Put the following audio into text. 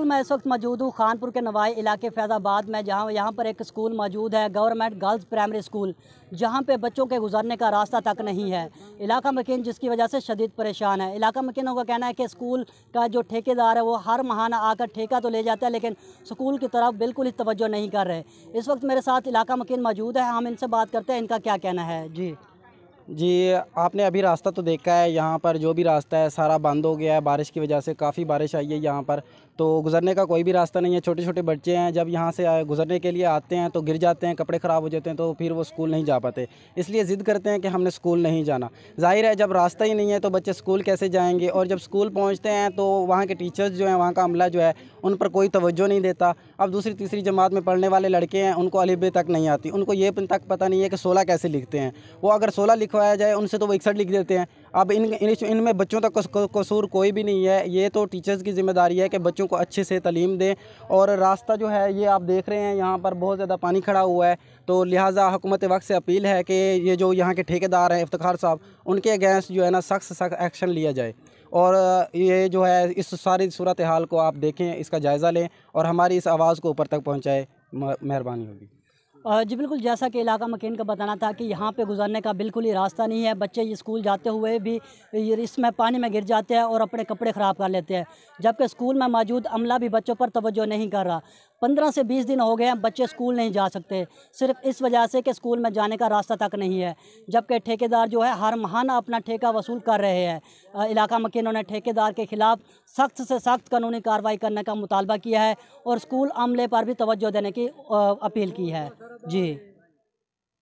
बिल्कुल मैं इस वक्त मौजूद हूँ खानपुर के नवाई इलाके फैज़ाबाद में जहाँ यहाँ पर एक स्कूल मौजूद है गवर्नमेंट गर्ल्स प्राइमरी स्कूल जहाँ पे बच्चों के गुजरने का रास्ता तक नहीं है इलाका मकिन जिसकी वजह से शदीद परेशान है इलाका मकिनों का कहना है कि स्कूल का जो ठेकेदार है वो हर महाना आकर ठेका तो ले जाता है लेकिन स्कूल की तरफ बिल्कुल ही तोज्जो नहीं कर रहे इस वक्त मेरे साथ इलाका मकिन मौजूद है हम इनसे बात करते हैं इनका क्या कहना है जी जी आपने अभी रास्ता तो देखा है यहाँ पर जो भी रास्ता है सारा बंद हो गया है बारिश की वजह से काफ़ी बारिश आई है यहाँ पर तो गुज़रने का कोई भी रास्ता नहीं है छोटे छोटे बच्चे हैं जब यहाँ से गुज़रने के लिए आते हैं तो गिर जाते हैं कपड़े ख़राब हो जाते हैं तो फिर वो स्कूल नहीं जा पाते इसलिए ज़िद्द करते हैं कि हमने स्कूल नहीं जाना जाहिर है जब रास्ता ही नहीं है तो बच्चे स्कूल कैसे जाएँगे और जब स्कूल पहुँचते हैं तो वहाँ के टीचर्स जो हैं वहाँ का अमला जो है उन पर कोई तवज्जो नहीं देता अब दूसरी तीसरी जमात में पढ़ने वाले लड़के हैं उनको अलिबे तक नहीं आती उनको ये तक पता नहीं है कि सोलह कैसे लिखते हैं वो अगर सोलह लिखवा लिखवाया जाए उनसे तो वो इकसठ लिख देते हैं अब इन इनमें में बच्चों तक कसूर कोई भी नहीं है ये तो टीचर्स की जिम्मेदारी है कि बच्चों को अच्छे से तलीम दें और रास्ता जो है ये आप देख रहे हैं यहाँ पर बहुत ज़्यादा पानी खड़ा हुआ है तो लिहाजा हुकूमत वक्त से अपील है कि ये जो यहाँ के ठेकेदार हैं इफ्तार साहब उनके अगेंस्ट जो है ना सख्त सख्त एक्शन लिया जाए और ये जो है इस सारी सूरत हाल को आप देखें इसका जायज़ा लें और हमारी इस आवाज़ को ऊपर तक पहुँचाए मेहरबानी होगी जी बिल्कुल जैसा कि इलाका मकीन का बताना था कि यहाँ पे गुजरने का बिल्कुल ही रास्ता नहीं है बच्चे स्कूल जाते हुए भी इसमें पानी में गिर जाते हैं और अपने कपड़े ख़राब कर लेते हैं जबकि स्कूल में मौजूद अमला भी बच्चों पर तवज्जो नहीं कर रहा पंद्रह से बीस दिन हो गए हैं बच्चे स्कूल नहीं जा सकते सिर्फ इस वजह से कि स्कूल में जाने का रास्ता तक नहीं है जबकि ठेकेदार जो है हर महाना अपना ठेका वसूल कर रहे हैं इलाका मकीनों ने ठेकेदार के ख़िलाफ़ सख्त से सख्त कानूनी कार्रवाई करने का मुतालबा किया है और स्कूल अमले पर भी तोज्जो देने की अपील की है जी